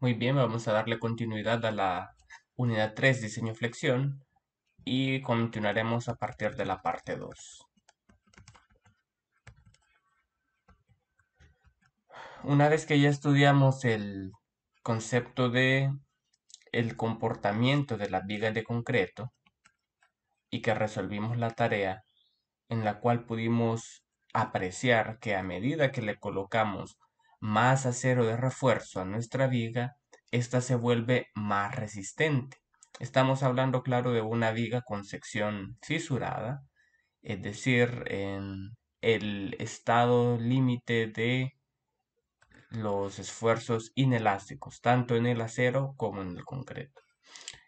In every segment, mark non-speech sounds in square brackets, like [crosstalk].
Muy bien, vamos a darle continuidad a la unidad 3, diseño flexión, y continuaremos a partir de la parte 2. Una vez que ya estudiamos el concepto de el comportamiento de la viga de concreto y que resolvimos la tarea en la cual pudimos apreciar que a medida que le colocamos más acero de refuerzo a nuestra viga, ésta se vuelve más resistente. Estamos hablando, claro, de una viga con sección fisurada, es decir, en el estado límite de los esfuerzos inelásticos, tanto en el acero como en el concreto.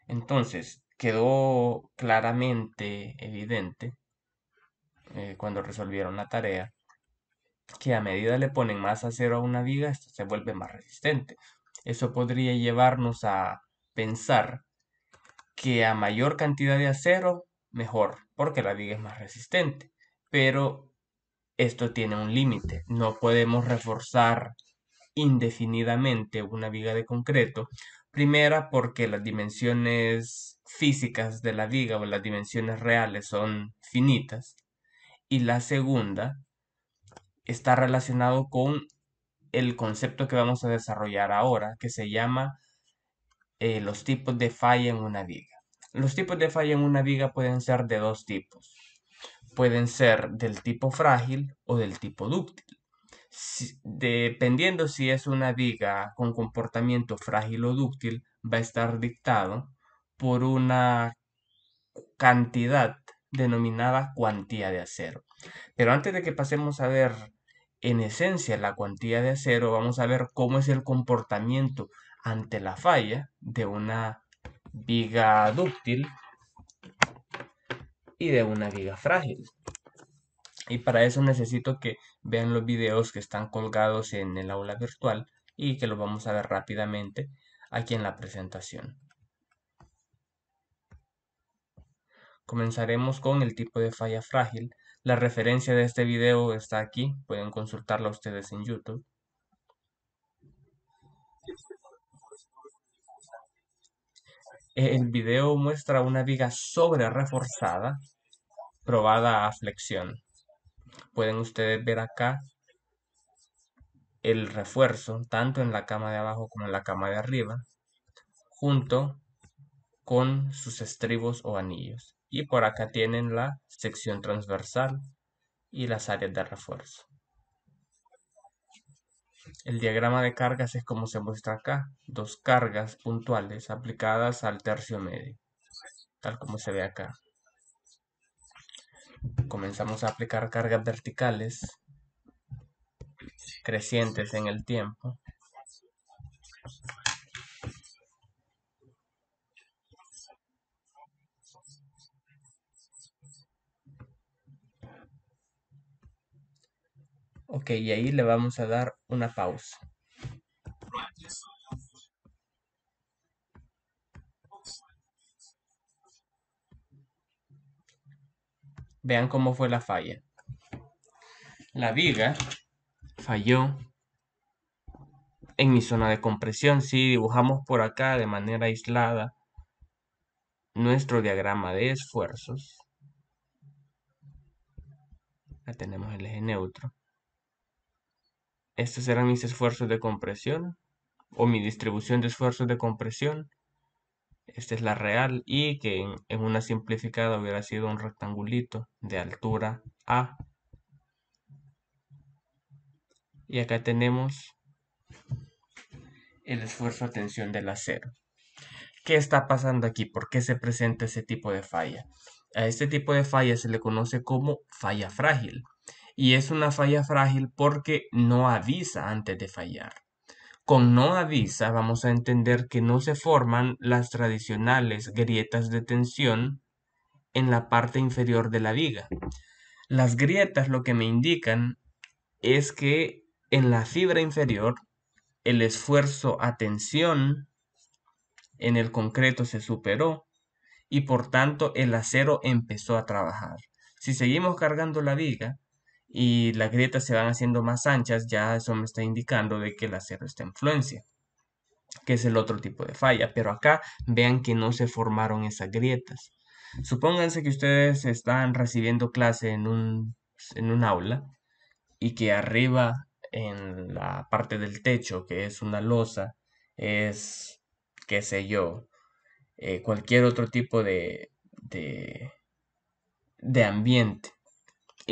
Entonces, quedó claramente evidente eh, cuando resolvieron la tarea que a medida le ponen más acero a una viga, esta se vuelve más resistente. Eso podría llevarnos a pensar que a mayor cantidad de acero, mejor, porque la viga es más resistente. Pero esto tiene un límite. No podemos reforzar indefinidamente una viga de concreto. Primera, porque las dimensiones físicas de la viga o las dimensiones reales son finitas. Y la segunda, está relacionado con el concepto que vamos a desarrollar ahora, que se llama eh, los tipos de falla en una viga. Los tipos de falla en una viga pueden ser de dos tipos. Pueden ser del tipo frágil o del tipo dúctil. dependiendo si es una viga con comportamiento frágil o dúctil, va a estar dictado por una cantidad denominada cuantía de acero. Pero antes de que pasemos a ver en esencia la cuantía de acero, vamos a ver cómo es el comportamiento ante la falla de una viga dúctil y de una viga frágil. Y para eso necesito que vean los videos que están colgados en el aula virtual y que los vamos a ver rápidamente aquí en la presentación. Comenzaremos con el tipo de falla frágil, la referencia de este video está aquí, pueden consultarla ustedes en YouTube. El video muestra una viga sobre reforzada, probada a flexión. Pueden ustedes ver acá el refuerzo, tanto en la cama de abajo como en la cama de arriba, junto con sus estribos o anillos. Y por acá tienen la sección transversal y las áreas de refuerzo. El diagrama de cargas es como se muestra acá, dos cargas puntuales aplicadas al tercio medio, tal como se ve acá. Comenzamos a aplicar cargas verticales crecientes en el tiempo Ok, y ahí le vamos a dar una pausa. Vean cómo fue la falla. La viga falló en mi zona de compresión. Si dibujamos por acá de manera aislada nuestro diagrama de esfuerzos, Ya tenemos el eje neutro. Estos serán mis esfuerzos de compresión o mi distribución de esfuerzos de compresión. Esta es la real y que en, una simplificada hubiera sido un rectangulito de altura A. Y acá tenemos el esfuerzo a tensión del acero. ¿Qué está pasando aquí? ¿Por qué se presenta ese tipo de falla? A este tipo de falla se le conoce como falla frágil y es una falla frágil porque no avisa antes de fallar. Con no avisa vamos a entender que no se forman las tradicionales grietas de tensión en la parte inferior de la viga. Las grietas lo que me indican es que en la fibra inferior el esfuerzo a tensión en el concreto se superó y por tanto el acero empezó a trabajar. Si seguimos cargando la viga, y las grietas se van haciendo más anchas, ya eso me está indicando de que el acero está en fluencia, que es el otro tipo de falla. Pero acá vean que no se formaron esas grietas. Supónganse que ustedes están recibiendo clase en un, aula y que arriba en la parte del techo, que es una losa, es, qué sé yo, eh, cualquier otro tipo de, de, de ambiente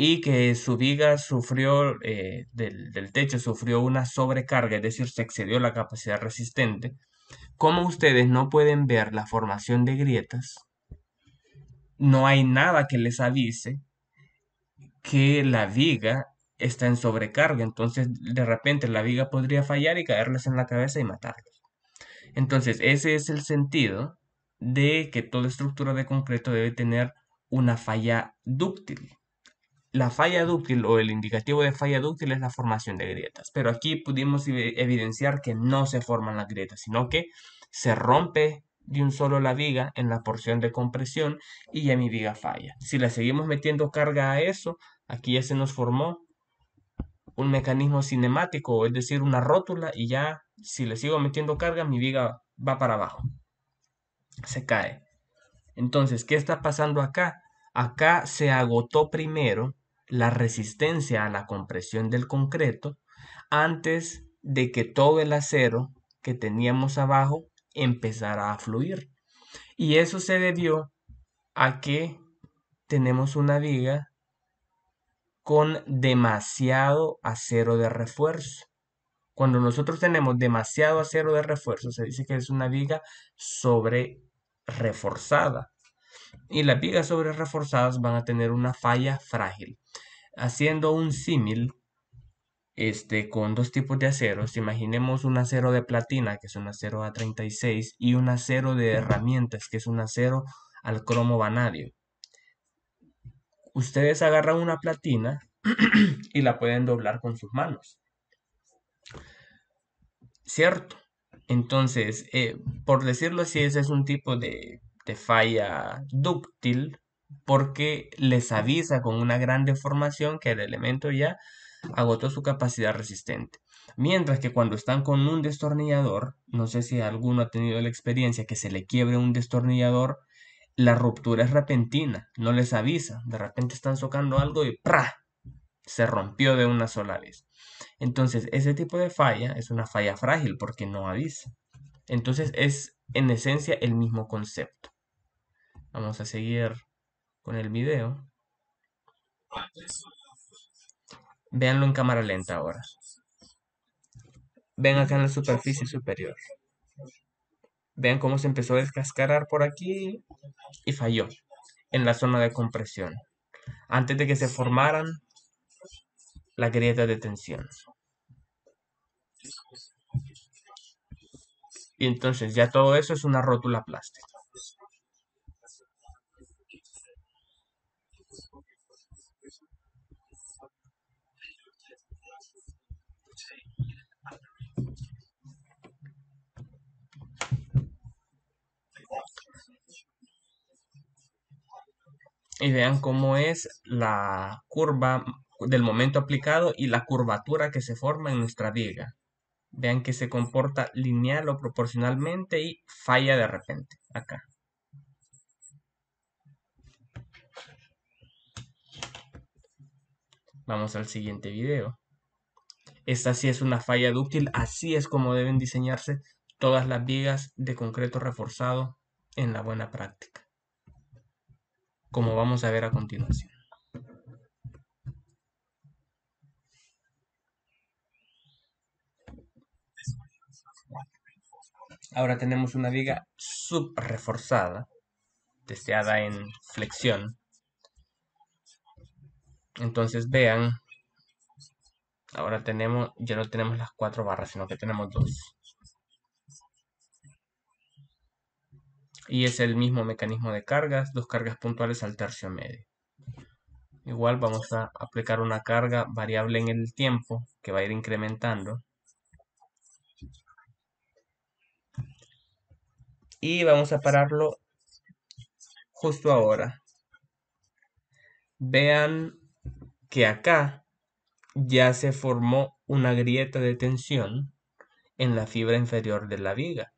y que su viga sufrió, eh, del, techo sufrió una sobrecarga, es decir, se excedió la capacidad resistente. Como ustedes no pueden ver la formación de grietas, no hay nada que les avise que la viga está en sobrecarga, entonces de repente la viga podría fallar y caerles en la cabeza y matarlos. Entonces, ese es el sentido de que toda estructura de concreto debe tener una falla dúctil la falla dúctil o el indicativo de falla dúctil es la formación de grietas, pero aquí pudimos evidenciar que no se forman las grietas, sino que se rompe de un solo la viga en la porción de compresión y ya mi viga falla. Si le seguimos metiendo carga a eso, aquí ya se nos formó un mecanismo cinemático, es decir, una rótula y ya si le sigo metiendo carga mi viga va para abajo, se cae. Entonces, ¿qué está pasando acá? Acá se agotó primero la resistencia a la compresión del concreto antes de que todo el acero que teníamos abajo empezara a fluir. Y eso se debió a que tenemos una viga con demasiado acero de refuerzo. Cuando nosotros tenemos demasiado acero de refuerzo, se dice que es una viga sobre reforzada y las vigas sobre reforzadas van a tener una falla frágil. Haciendo un símil este, con dos tipos de aceros, imaginemos un acero de platina, que es un acero A36, y un acero de herramientas, que es un acero al cromo vanadio. Ustedes agarran una platina [clears throat] y la pueden doblar con sus manos. ¿Cierto? Entonces, eh, por decirlo así, ese es un tipo de de falla dúctil porque les avisa con una gran deformación que el elemento ya agotó su capacidad resistente. Mientras que cuando están con un destornillador, no sé si alguno ha tenido la experiencia que se le quiebre un destornillador, la ruptura es repentina, no les avisa, de repente están socando algo y ¡pra! se rompió de una sola vez. Entonces, ese tipo de falla es una falla frágil porque no avisa. Entonces, es en esencia el mismo concepto. Vamos a seguir con el video. Véanlo en cámara lenta ahora. Ven acá en la superficie superior. Vean cómo se empezó a descascarar por aquí y falló en la zona de compresión. Antes de que se formaran las grietas de tensión. Y entonces ya todo eso es una rótula plástica. y vean cómo es la curva del momento aplicado y la curvatura que se forma en nuestra viga. Vean que se comporta lineal o proporcionalmente y falla de repente acá. Vamos al siguiente video. Esta sí es una falla dúctil, así es como deben diseñarse todas las vigas de concreto reforzado en la buena práctica como vamos a ver a continuación. Ahora tenemos una viga subreforzada, Deseada en flexión. Entonces vean, ahora tenemos, ya no tenemos las cuatro barras, sino que tenemos dos. y es el mismo mecanismo de cargas, dos cargas puntuales al tercio medio. Igual vamos a aplicar una carga variable en el tiempo que va a ir incrementando. Y vamos a pararlo justo ahora. Vean que acá ya se formó una grieta de tensión en la fibra inferior de la viga.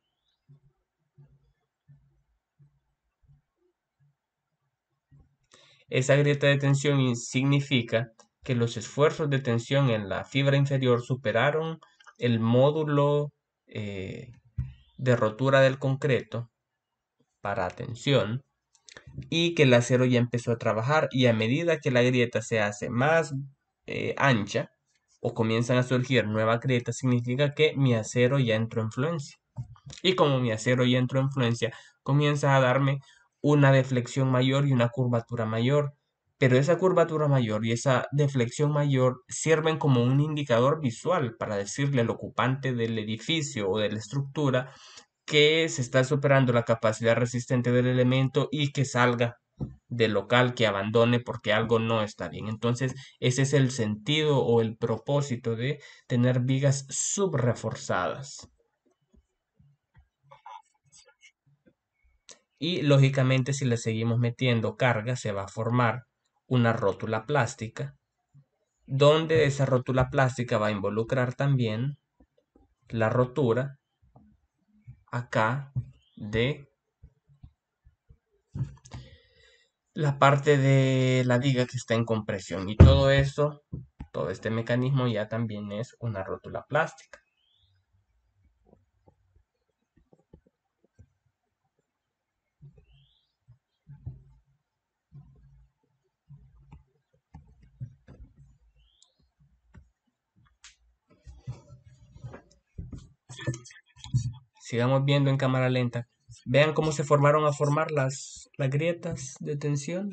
Esa grieta de tensión significa que los esfuerzos de tensión en la fibra inferior superaron el módulo eh, de rotura del concreto para tensión y que el acero ya empezó a trabajar y a medida que la grieta se hace más eh, ancha o comienzan a surgir nuevas grietas significa que mi acero ya entró en fluencia y como mi acero ya entró en fluencia comienza a darme una deflexión mayor y una curvatura mayor. Pero esa curvatura mayor y esa deflexión mayor sirven como un indicador visual para decirle al ocupante del edificio o de la estructura que se está superando la capacidad resistente del elemento y que salga del local, que abandone porque algo no está bien. Entonces, ese es el sentido o el propósito de tener vigas subreforzadas. y lógicamente si le seguimos metiendo carga se va a formar una rótula plástica donde esa rótula plástica va a involucrar también la rotura acá de la parte de la diga que está en compresión y todo eso, todo este mecanismo ya también es una rótula plástica. Sigamos viendo en cámara lenta. Vean cómo se formaron a formar las, las grietas de tensión.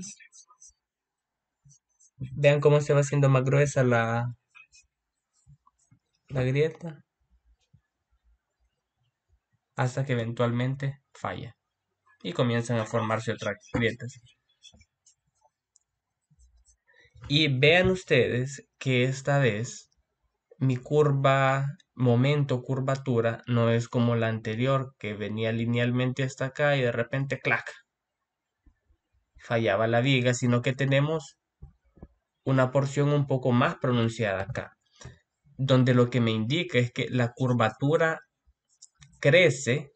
Vean cómo se va haciendo más gruesa la, la grieta. Hasta que eventualmente falla. Y comienzan a formarse otras grietas. Y vean ustedes que esta vez mi curva momento curvatura no es como la anterior que venía linealmente hasta acá y de repente clac fallaba la viga sino que tenemos una porción un poco más pronunciada acá donde lo que me indica es que la curvatura crece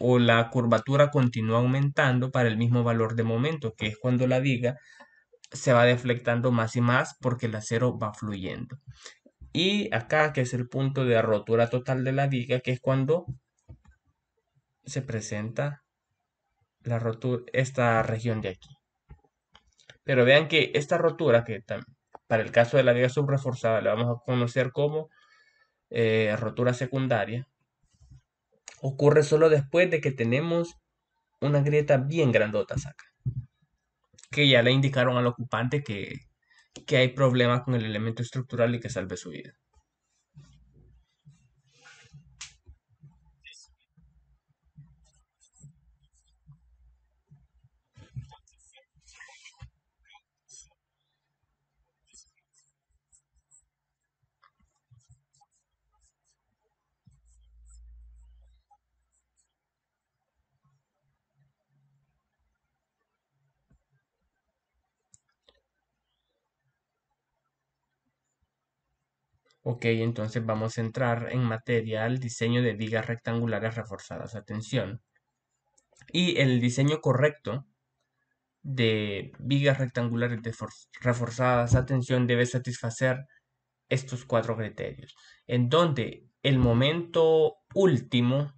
o la curvatura continúa aumentando para el mismo valor de momento que es cuando la viga se va deflectando más y más porque el acero va fluyendo y acá, que es el punto de rotura total de la viga, que es cuando se presenta la rotura, esta región de aquí. Pero vean que esta rotura, que para el caso de la viga subreforzada la vamos a conocer como eh, rotura secundaria, ocurre solo después de que tenemos una grieta bien grandota acá, que ya le indicaron al ocupante que que hay problema con el elemento estructural y que salve su vida. Ok, entonces vamos a entrar en materia al diseño de vigas rectangulares reforzadas a tensión. Y el diseño correcto de vigas rectangulares reforzadas a tensión debe satisfacer estos cuatro criterios, en donde el momento último,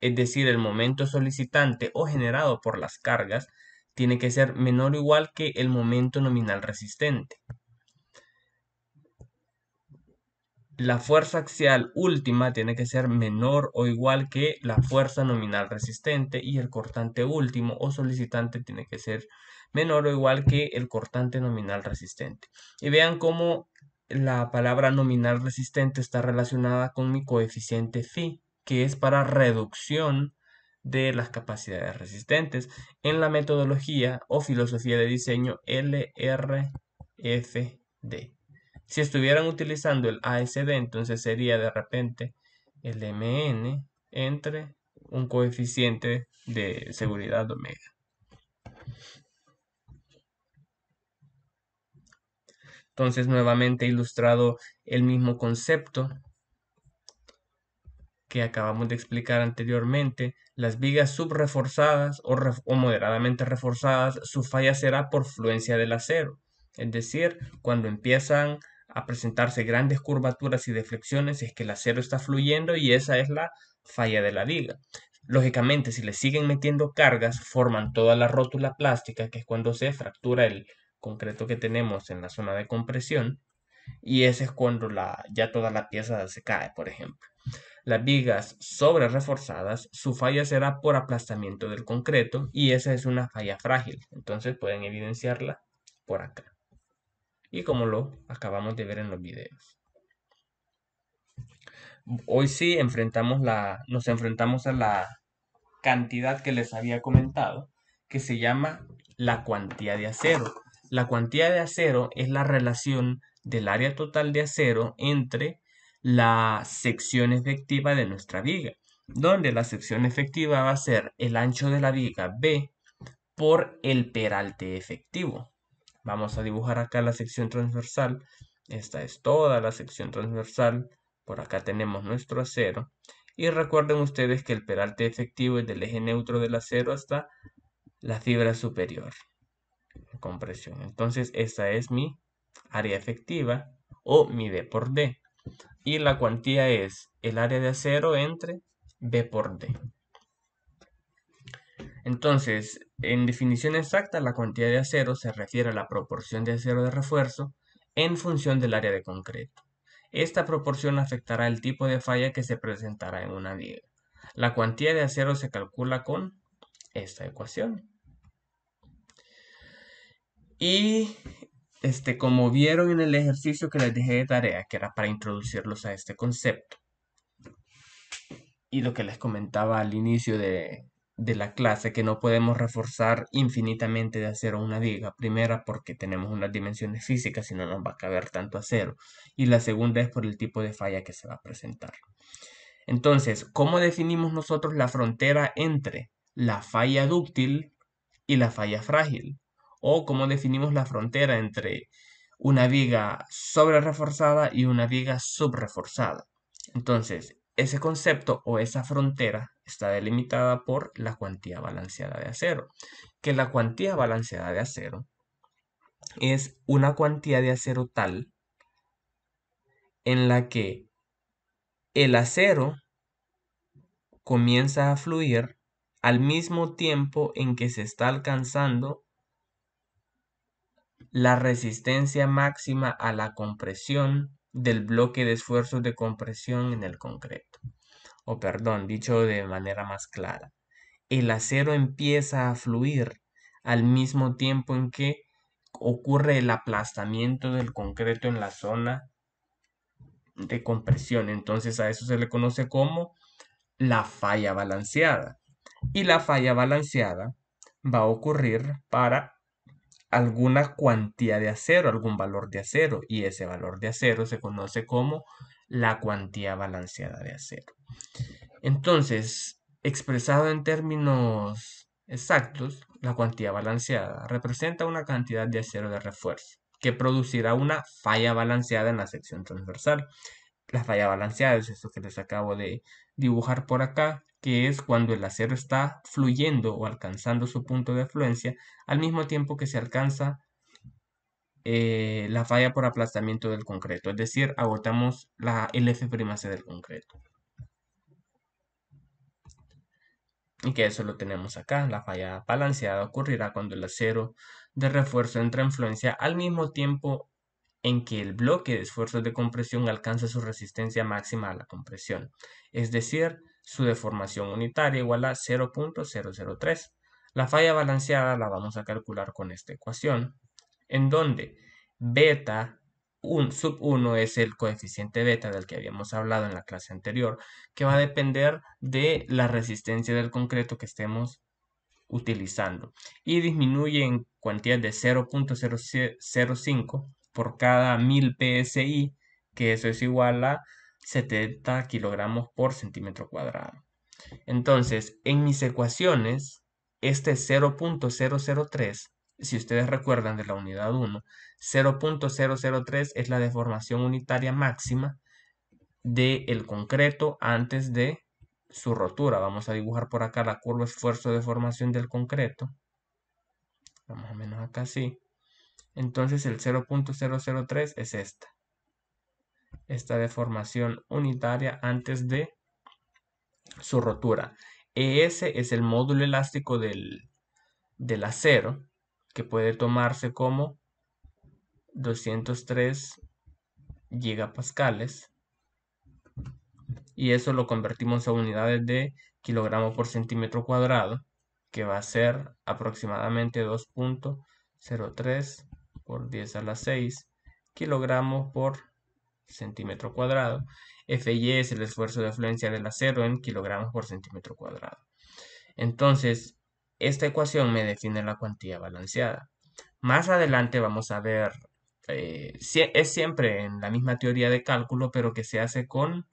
es decir, el momento solicitante o generado por las cargas, tiene que ser menor o igual que el momento nominal resistente. la fuerza axial última tiene que ser menor o igual que la fuerza nominal resistente y el cortante último o solicitante tiene que ser menor o igual que el cortante nominal resistente. Y vean cómo la palabra nominal resistente está relacionada con mi coeficiente phi, que es para reducción de las capacidades resistentes en la metodología o filosofía de diseño LRFD. Si estuvieran utilizando el ASD, entonces sería de repente el MN entre un coeficiente de seguridad omega. Entonces nuevamente ilustrado el mismo concepto que acabamos de explicar anteriormente. Las vigas subreforzadas o, o moderadamente reforzadas, su falla será por fluencia del acero. Es decir, cuando empiezan a presentarse grandes curvaturas y deflexiones es que el acero está fluyendo y esa es la falla de la viga. Lógicamente, si le siguen metiendo cargas, forman toda la rótula plástica, que es cuando se fractura el concreto que tenemos en la zona de compresión, y ese es cuando la, ya toda la pieza se cae, por ejemplo. Las vigas sobre reforzadas, su falla será por aplastamiento del concreto y esa es una falla frágil, entonces pueden evidenciarla por acá y como lo acabamos de ver en los videos. Hoy sí enfrentamos la, nos enfrentamos a la cantidad que les había comentado, que se llama la cuantía de acero. La cuantía de acero es la relación del área total de acero entre la sección efectiva de nuestra viga, donde la sección efectiva va a ser el ancho de la viga B por el peralte efectivo. Vamos a dibujar acá la sección transversal. Esta es toda la sección transversal. Por acá tenemos nuestro acero. Y recuerden ustedes que el peralte efectivo es del eje neutro del acero hasta la fibra superior. Compresión. Entonces esta es mi área efectiva o mi B por D. Y la cuantía es el área de acero entre B por D. Entonces, en definición exacta, la cantidad de acero se refiere a la proporción de acero de refuerzo en función del área de concreto. Esta proporción afectará el tipo de falla que se presentará en una viga. La cuantía de acero se calcula con esta ecuación. Y este, como vieron en el ejercicio que les dejé de tarea, que era para introducirlos a este concepto, y lo que les comentaba al inicio de, de la clase que no podemos reforzar infinitamente de acero una viga. Primera, porque tenemos unas dimensiones físicas y no nos va a caber tanto acero. Y la segunda es por el tipo de falla que se va a presentar. Entonces, ¿cómo definimos nosotros la frontera entre la falla dúctil y la falla frágil? ¿O cómo definimos la frontera entre una viga sobre reforzada y una viga subreforzada? Entonces, ese concepto o esa frontera está delimitada por la cuantía balanceada de acero, que la cuantía balanceada de acero es una cuantía de acero tal en la que el acero comienza a fluir al mismo tiempo en que se está alcanzando la resistencia máxima a la compresión del bloque de esfuerzos de compresión en el concreto. O perdón, dicho de manera más clara, el acero empieza a fluir al mismo tiempo en que ocurre el aplastamiento del concreto en la zona de compresión. Entonces a eso se le conoce como la falla balanceada. Y la falla balanceada va a ocurrir para alguna cuantía de acero, algún valor de acero, y ese valor de acero se conoce como la cuantía balanceada de acero. Entonces, expresado en términos exactos, la cuantía balanceada representa una cantidad de acero de refuerzo que producirá una falla balanceada en la sección transversal falla balanceada es esto que les acabo de dibujar por acá, que es cuando el acero está fluyendo o alcanzando su punto de afluencia al mismo tiempo que se alcanza eh, la falla por aplastamiento del concreto, es decir, agotamos la, el del concreto. Y que eso lo tenemos acá, la falla balanceada ocurrirá cuando el acero de refuerzo entra en fluencia al mismo tiempo en que el bloque de esfuerzos de compresión alcanza su resistencia máxima a la compresión, es decir, su deformación unitaria igual a 0.003. La falla balanceada la vamos a calcular con esta ecuación, en donde beta un, sub 1 es el coeficiente beta del que habíamos hablado en la clase anterior, que va a depender de la resistencia del concreto que estemos utilizando y disminuye en cuantías de 0.005 por cada 1000 psi, que eso es igual a 70 kilogramos por centímetro cuadrado. Entonces, en mis ecuaciones, este 0.003, si ustedes recuerdan de la unidad 1, 0.003 es la deformación unitaria máxima del concreto antes de su rotura. Vamos a dibujar por acá la curva esfuerzo-deformación del concreto. Vamos a menos acá sí. Entonces el 0.003 es esta. Esta deformación unitaria antes de su rotura. ES es el módulo elástico del, acero que puede tomarse como 203 gigapascales y eso lo convertimos a unidades de kilogramo por centímetro cuadrado que va a ser aproximadamente 2.03 por 10 a la 6 kilogramos por centímetro cuadrado. FY e es el esfuerzo de afluencia del acero en kilogramos por centímetro cuadrado. Entonces, esta ecuación me define la cuantía balanceada. Más adelante vamos a ver, eh, es siempre en la misma teoría de cálculo, pero que se hace con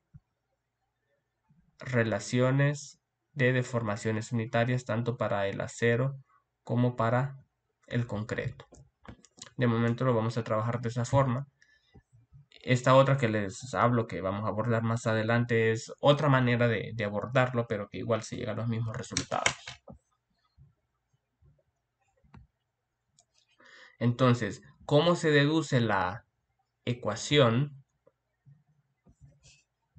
relaciones de deformaciones unitarias tanto para el acero como para el concreto de momento lo vamos a trabajar de esa forma. Esta otra que les hablo, que vamos a abordar más adelante, es otra manera de, abordarlo, pero que igual se llega a los mismos resultados. Entonces, ¿cómo se deduce la ecuación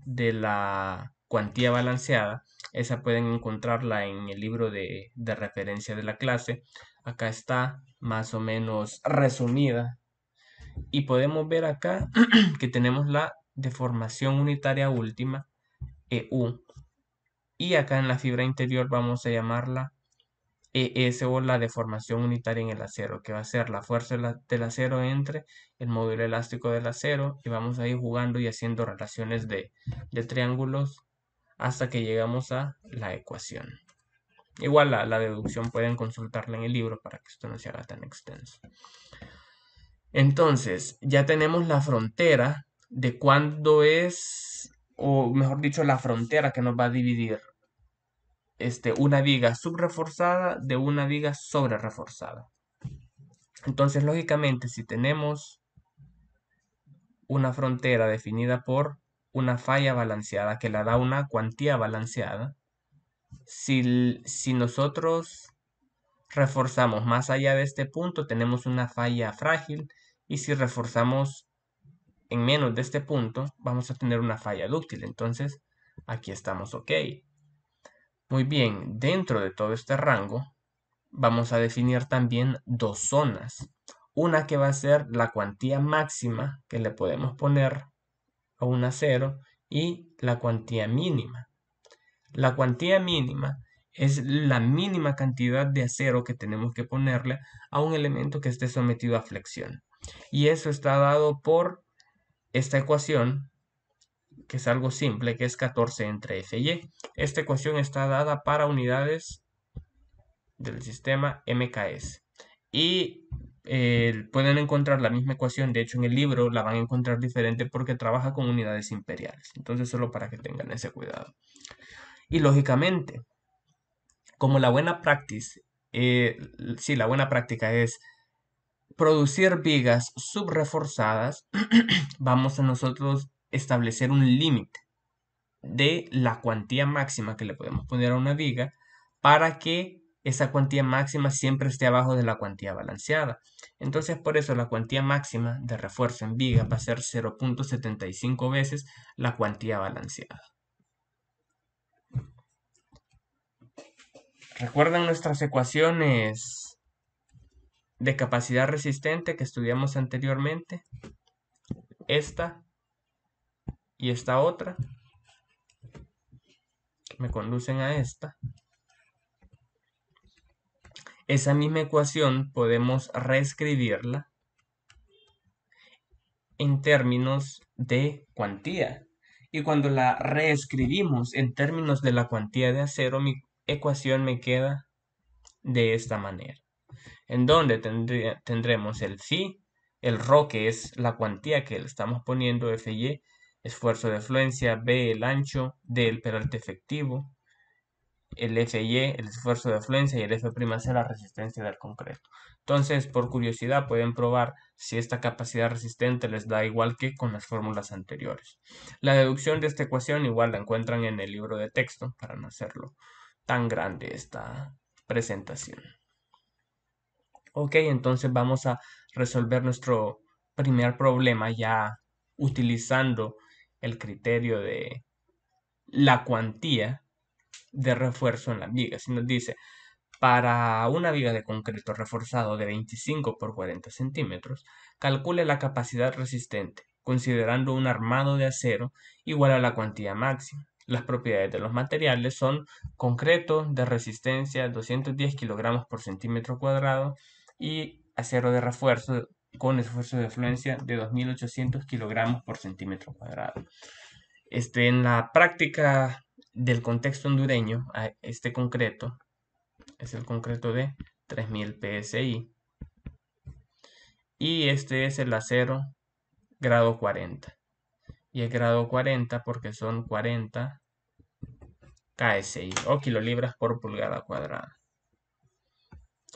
de la cuantía balanceada? Esa pueden encontrarla en el libro de referencia de la clase. Acá está más o menos resumida. Y podemos ver acá [clears throat] que tenemos la deformación unitaria última, EU. Y acá en la fibra interior vamos a llamarla ES o la deformación unitaria en el acero, que va a ser la fuerza del acero entre el módulo elástico del acero. Y vamos a ir jugando y haciendo relaciones de, de triángulos hasta que llegamos a la ecuación. Igual la, la, deducción pueden consultarla en el libro para que esto no se haga tan extenso. Entonces, ya tenemos la frontera de cuándo es, o mejor dicho, la frontera que nos va a dividir este, una viga subreforzada de una viga sobre reforzada Entonces, lógicamente, si tenemos una frontera definida por una falla balanceada que la da una cuantía balanceada, si, nosotros reforzamos más allá de este punto, tenemos una falla frágil y si reforzamos en menos de este punto, vamos a tener una falla dúctil. Entonces, aquí estamos ok. Muy bien, dentro de todo este rango, vamos a definir también dos zonas. Una que va a ser la cuantía máxima que le podemos poner a un acero y la cuantía mínima. La cuantía mínima es la mínima cantidad de acero que tenemos que ponerle a un elemento que esté sometido a flexión. Y eso está dado por esta ecuación, que es algo simple, que es 14 entre F y e. Esta ecuación está dada para unidades del sistema MKS. Y eh, pueden encontrar la misma ecuación, de hecho en el libro la van a encontrar diferente porque trabaja con unidades imperiales. Entonces solo para que tengan ese cuidado. Y lógicamente, como la buena práctica, eh, la buena práctica es producir vigas subreforzadas, [clears throat] vamos a nosotros establecer un límite de la cuantía máxima que le podemos poner a una viga para que esa cuantía máxima siempre esté abajo de la cuantía balanceada. Entonces, por eso la cuantía máxima de refuerzo en viga va a ser 0.75 veces la cuantía balanceada. ¿Recuerdan nuestras ecuaciones de capacidad resistente que estudiamos anteriormente? Esta y esta otra me conducen a esta. Esa misma ecuación podemos reescribirla en términos de cuantía. Y cuando la reescribimos en términos de la cuantía de acero, mi ecuación me queda de esta manera, en donde tendremos el phi, el ro que es la cuantía que le estamos poniendo, fy, e, esfuerzo de afluencia, b el ancho, d el peralte efectivo, el fy, e, el esfuerzo de afluencia y el f'c la resistencia del concreto. Entonces, por curiosidad, pueden probar si esta capacidad resistente les da igual que con las fórmulas anteriores. La deducción de esta ecuación igual la encuentran en el libro de texto, para no hacerlo tan grande esta presentación. Ok, entonces vamos a resolver nuestro primer problema ya utilizando el criterio de la cuantía de refuerzo en la viga. Si nos dice, para una viga de concreto reforzado de 25 por 40 centímetros, calcule la capacidad resistente, considerando un armado de acero igual a la cuantía máxima. Las propiedades de los materiales son concreto de resistencia 210 kilogramos por centímetro cuadrado y acero de refuerzo con esfuerzo de fluencia de 2.800 kilogramos por centímetro cuadrado. Este, en la práctica del contexto hondureño, este concreto es el concreto de 3.000 psi y este es el acero grado 40 y el grado 40 porque son 40 KSI o kilolibras por pulgada cuadrada.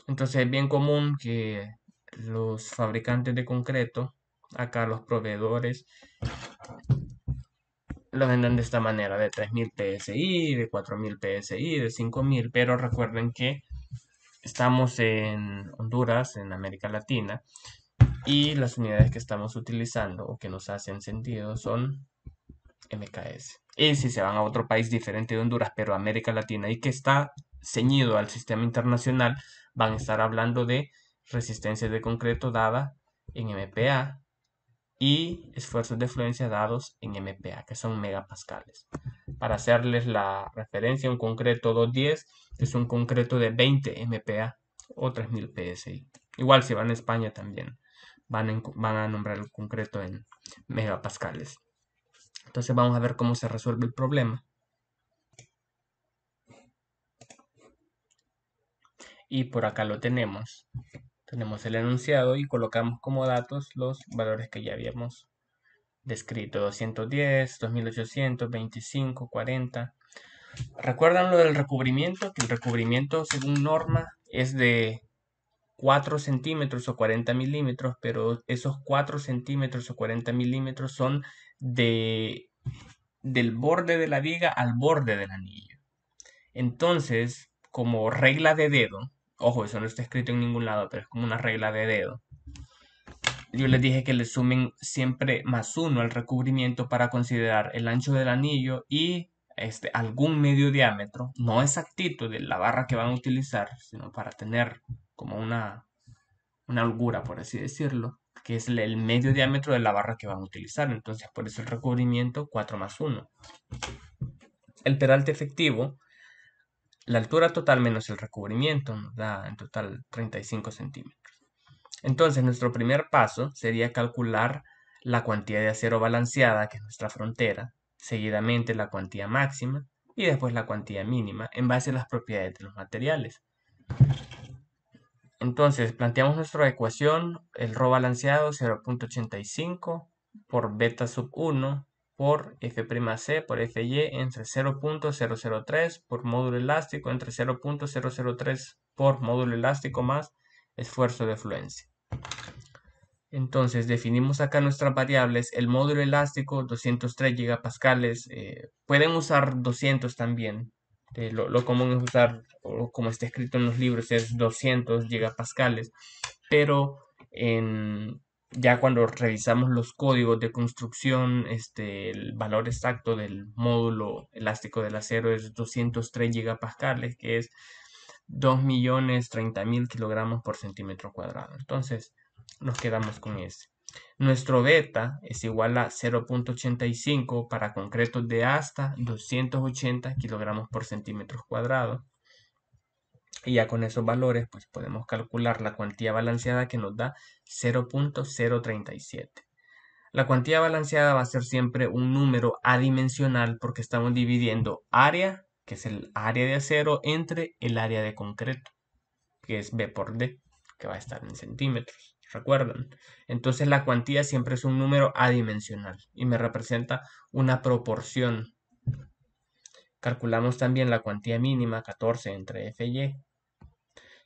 Entonces es bien común que los fabricantes de concreto, acá los proveedores, los vendan de esta manera, de 3000 PSI, de 4000 PSI, de 5000, pero recuerden que estamos en Honduras, en América Latina, y las unidades que estamos utilizando o que nos hacen sentido son MKS. Y si se van a otro país diferente de Honduras, pero América Latina y que está ceñido al sistema internacional, van a estar hablando de resistencias de concreto dada en MPA y esfuerzos de fluencia dados en MPA, que son megapascales. Para hacerles la referencia, un concreto 210 es un concreto de 20 MPa o 3000 PSI. Igual si van a España también van a, nombrar el concreto en megapascales. Entonces vamos a ver cómo se resuelve el problema. Y por acá lo tenemos. Tenemos el enunciado y colocamos como datos los valores que ya habíamos descrito. 210, 2800, 25, 40. ¿Recuerdan lo del recubrimiento? Que el recubrimiento según norma es de 4 centímetros o 40 milímetros, pero esos 4 centímetros o 40 milímetros son de, del borde de la viga al borde del anillo. Entonces, como regla de dedo, ojo, eso no está escrito en ningún lado, pero es como una regla de dedo. Yo les dije que le sumen siempre más uno al recubrimiento para considerar el ancho del anillo y este, algún medio diámetro, no exactito de la barra que van a utilizar, sino para tener como una, holgura, por así decirlo, que es el medio diámetro de la barra que van a utilizar. Entonces, por eso el recubrimiento 4 más 1. El peralte efectivo, la altura total menos el recubrimiento, nos da en total 35 centímetros. Entonces, nuestro primer paso sería calcular la cuantía de acero balanceada, que es nuestra frontera, seguidamente la cuantía máxima y después la cuantía mínima en base a las propiedades de los materiales. Entonces, planteamos nuestra ecuación, el ro balanceado 0.85 por beta sub 1 por F'C por Fy entre 0.003 por módulo elástico entre 0.003 por módulo elástico más esfuerzo de fluencia. Entonces definimos acá nuestras variables, el módulo elástico 203 gigapascales, eh, pueden usar 200 también, este, lo, común es usar, o como está escrito en los libros, es 200 gigapascales, pero en, ya cuando revisamos los códigos de construcción, este, el valor exacto del módulo elástico del acero es 203 gigapascales, que es 2.030.000 kilogramos por centímetro cuadrado. Entonces, nos quedamos con ese. Nuestro beta es igual a 0.85 para concretos de hasta 280 kilogramos por centímetros cuadrados. Y ya con esos valores, pues podemos calcular la cuantía balanceada que nos da 0.037. La cuantía balanceada va a ser siempre un número adimensional porque estamos dividiendo área, que es el área de acero, entre el área de concreto, que es B por D, que va a estar en centímetros. ¿recuerdan? Entonces la cuantía siempre es un número adimensional y me representa una proporción. Calculamos también la cuantía mínima, 14 entre f y e.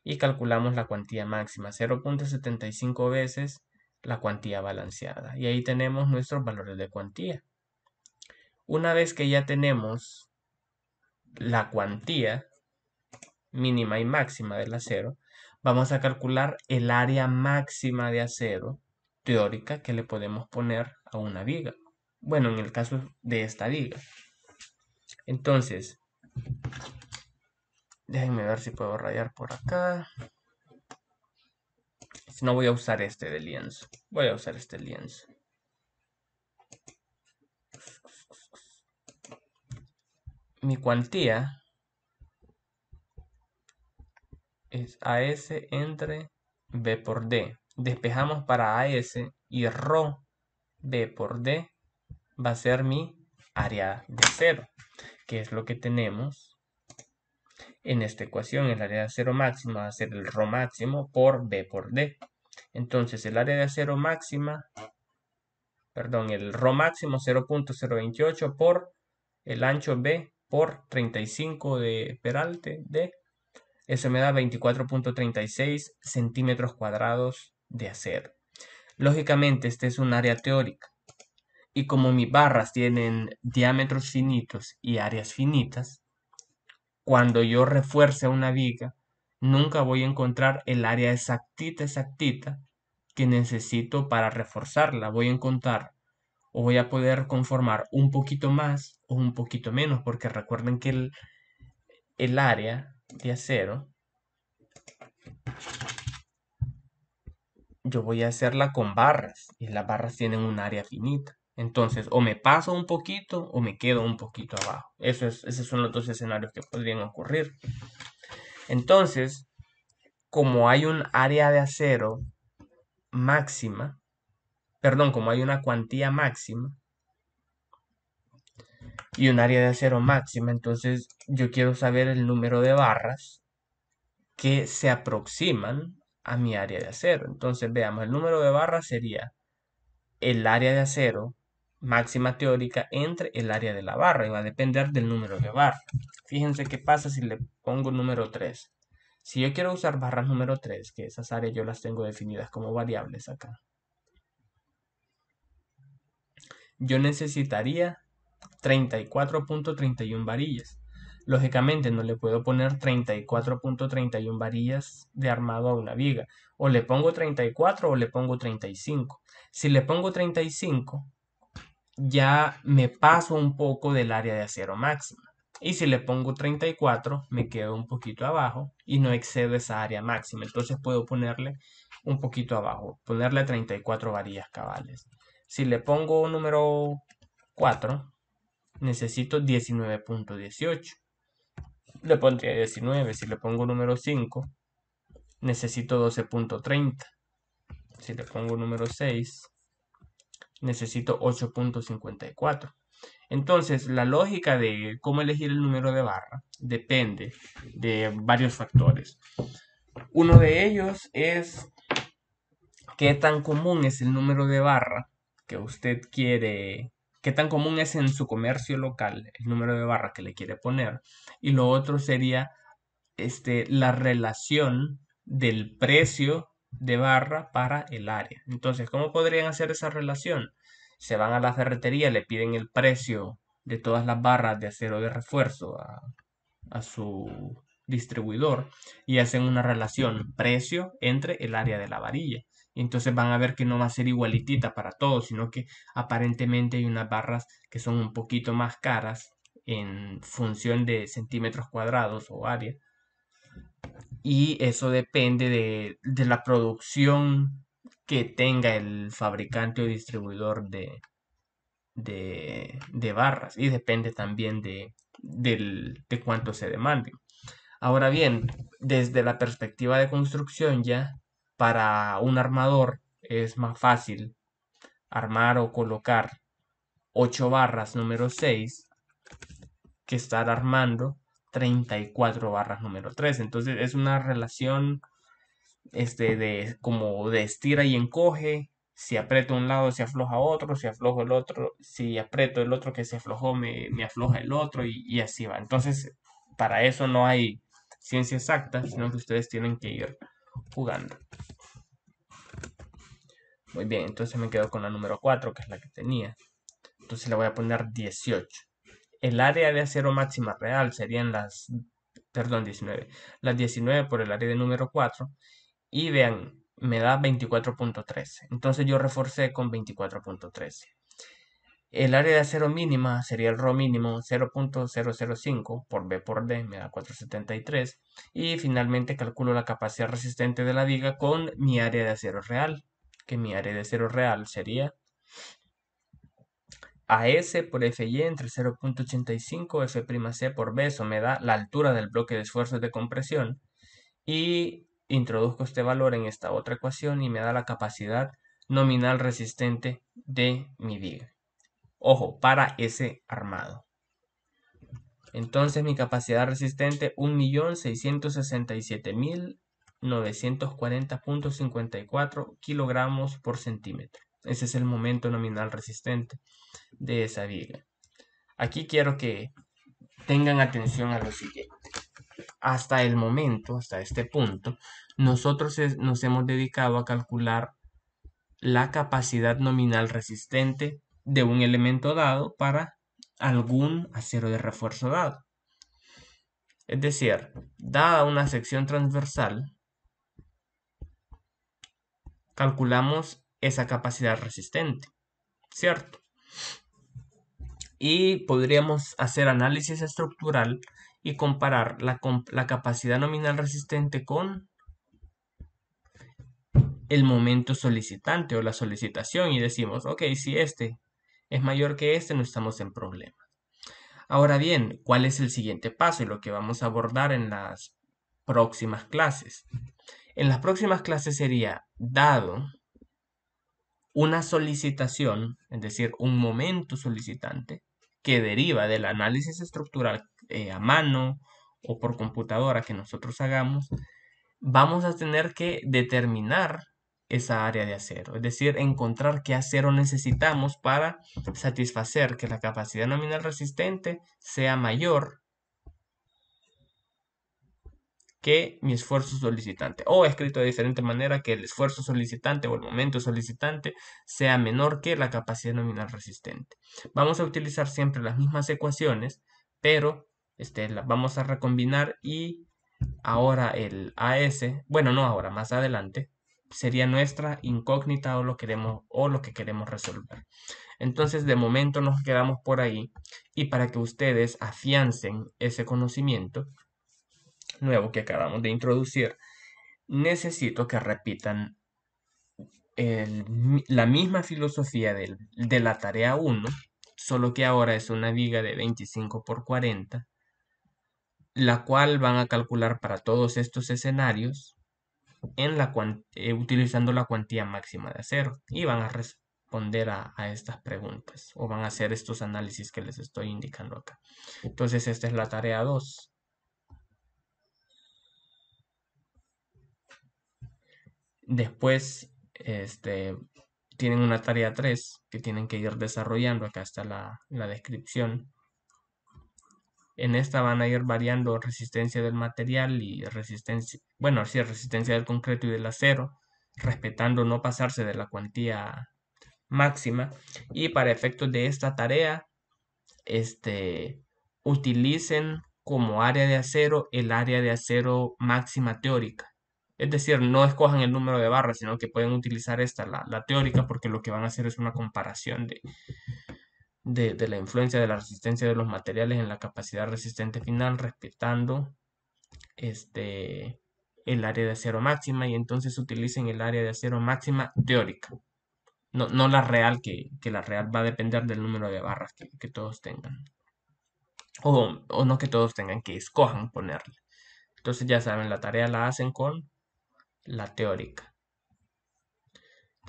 y, calculamos la cuantía máxima, 0.75 veces la cuantía balanceada. Y ahí tenemos nuestros valores de cuantía. Una vez que ya tenemos la cuantía mínima y máxima del acero, vamos a calcular el área máxima de acero teórica que le podemos poner a una viga. Bueno, en el caso de esta viga. Entonces, déjenme ver si puedo rayar por acá. Si no, voy a usar este de lienzo. Voy a usar este lienzo. Mi cuantía es AS entre B por D. Despejamos para AS y Rho B por D va a ser mi área de cero, que es lo que tenemos en esta ecuación. El área de cero máxima va a ser el Rho máximo por B por D. Entonces el área de cero máxima, perdón, el Rho máximo 0.028 por el ancho B por 35 de peralte de eso me da 24.36 centímetros cuadrados de acero. Lógicamente, este es un área teórica. Y como mis barras tienen diámetros finitos y áreas finitas, cuando yo refuerce una viga, nunca voy a encontrar el área exactita, exactita que necesito para reforzarla. Voy a encontrar o voy a poder conformar un poquito más o un poquito menos, porque recuerden que el, el área de acero, yo voy a hacerla con barras y las barras tienen un área finita. Entonces, o me paso un poquito o me quedo un poquito abajo. esos son los dos escenarios que podrían ocurrir. Entonces, como hay un área de acero máxima, perdón, como hay una cuantía máxima, y un área de acero máxima. Entonces yo quiero saber el número de barras que se aproximan a mi área de acero. Entonces veamos, el número de barras sería el área de acero máxima teórica entre el área de la barra y va a depender del número de barras Fíjense qué pasa si le pongo número 3. Si yo quiero usar barras número 3, que esas áreas yo las tengo definidas como variables acá, yo necesitaría 34.31 varillas. Lógicamente no le puedo poner 34.31 varillas de armado a una viga. O le pongo 34 o le pongo 35. Si le pongo 35, ya me paso un poco del área de acero máxima. Y si le pongo 34, me quedo un poquito abajo y no excedo esa área máxima. Entonces puedo ponerle un poquito abajo, ponerle 34 varillas cabales. Si le pongo número 4, necesito 19.18. Le pondría 19. Si le pongo número 5, necesito 12.30. Si le pongo número 6, necesito 8.54. Entonces, la lógica de cómo elegir el número de barra depende de varios factores. Uno de ellos es qué tan común es el número de barra que usted quiere qué tan común es en su comercio local el número de barra que le quiere poner. Y lo otro sería este, la relación del precio de barra para el área. Entonces, ¿cómo podrían hacer esa relación? Se van a la ferretería, le piden el precio de todas las barras de acero de refuerzo a su distribuidor y hacen una relación precio entre el área de la varilla entonces van a ver que no va a ser igualitita para todos, sino que aparentemente hay unas barras que son un poquito más caras en función de centímetros cuadrados o área. Y eso depende de, la producción que tenga el fabricante o distribuidor de, de, barras y depende también de, de cuánto se demande. Ahora bien, desde la perspectiva de construcción ya para un armador es más fácil armar o colocar 8 barras número 6 que estar armando 34 barras número 3. Entonces es una relación este, de, como de estira y encoge. Si aprieto un lado, se afloja otro. Si aflojo el otro, si aprieto el otro que se aflojó, me, afloja el otro y, así va. Entonces, para eso no hay ciencia exacta, sino que ustedes tienen que ir jugando. Muy bien, entonces me quedo con la número 4, que es la que tenía. Entonces le voy a poner 18. El área de acero máxima real serían las, perdón, 19. Las 19 por el área de número 4. Y vean, me da 24.13. Entonces yo reforcé con 24.13. El área de acero mínima sería el ro mínimo 0.005 por B por D, me da 473. Y finalmente calculo la capacidad resistente de la viga con mi área de acero real, que mi área de acero real sería AS por FY e entre 0.85 F'C por B, eso me da la altura del bloque de esfuerzos de compresión. Y introduzco este valor en esta otra ecuación y me da la capacidad nominal resistente de mi viga. Ojo, para ese armado. Entonces mi capacidad resistente 1.667.940.54 kilogramos por centímetro. Ese es el momento nominal resistente de esa viga. Aquí quiero que tengan atención a lo siguiente. Hasta el momento, hasta este punto, nosotros nos hemos dedicado a calcular la capacidad nominal resistente de un elemento dado para algún acero de refuerzo dado. Es decir, dada una sección transversal, calculamos esa capacidad resistente, ¿cierto? Y podríamos hacer análisis estructural y comparar la, la capacidad nominal resistente con el momento solicitante o la solicitación y decimos, ok, si este es mayor que este, no estamos en problemas. Ahora bien, ¿cuál es el siguiente paso y lo que vamos a abordar en las próximas clases? En las próximas clases sería, dado una solicitación, es decir, un momento solicitante, que deriva del análisis estructural eh, a mano o por computadora que nosotros hagamos, vamos a tener que determinar esa área de acero, es decir, encontrar qué acero necesitamos para satisfacer que la capacidad nominal resistente sea mayor que mi esfuerzo solicitante, o escrito de diferente manera, que el esfuerzo solicitante o el momento solicitante sea menor que la capacidad nominal resistente. Vamos a utilizar siempre las mismas ecuaciones, pero este, vamos a recombinar y ahora el AS, bueno, no ahora, más adelante, sería nuestra incógnita o lo o lo que queremos resolver. Entonces, de momento nos quedamos por ahí y para que ustedes afiancen ese conocimiento nuevo que acabamos de introducir, necesito que repitan la misma filosofía de la tarea 1, solo que ahora es una viga de 25 por 40, la cual van a calcular para todos estos escenarios en la eh, utilizando la cuantía máxima de acero y van a responder a, estas preguntas o van a hacer estos análisis que les estoy indicando acá. Entonces esta es la tarea 2. Después este, tienen una tarea 3 que tienen que ir desarrollando. Acá está la descripción en esta van a ir variando resistencia del material y resistencia, bueno, sí, resistencia del concreto y del acero, respetando no pasarse de la cuantía máxima. Y para efectos de esta tarea, este, utilicen como área de acero el área de acero máxima teórica. Es decir, no escojan el número de barras, sino que pueden utilizar esta, la, teórica, porque lo que van a hacer es una comparación de, de, la influencia de la resistencia de los materiales en la capacidad resistente final, respetando este, el área de acero máxima y entonces utilicen el área de acero máxima teórica. No, la real, que, la real va a depender del número de barras que, todos tengan. O, o, no que todos tengan, que escojan ponerle. Entonces ya saben, la tarea la hacen con la teórica.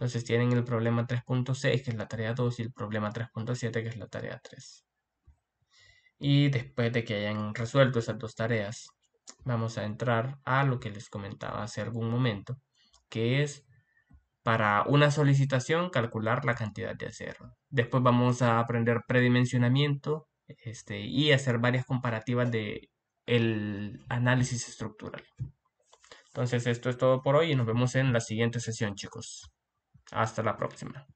Entonces tienen el problema 3.6, que es la tarea 2, y el problema 3.7, que es la tarea 3. Y después de que hayan resuelto esas dos tareas, vamos a entrar a lo que les comentaba hace algún momento, que es para una solicitación calcular la cantidad de acero. Después vamos a aprender predimensionamiento este, y hacer varias comparativas de el análisis estructural. Entonces esto es todo por hoy y nos vemos en la siguiente sesión chicos. Hasta la próxima.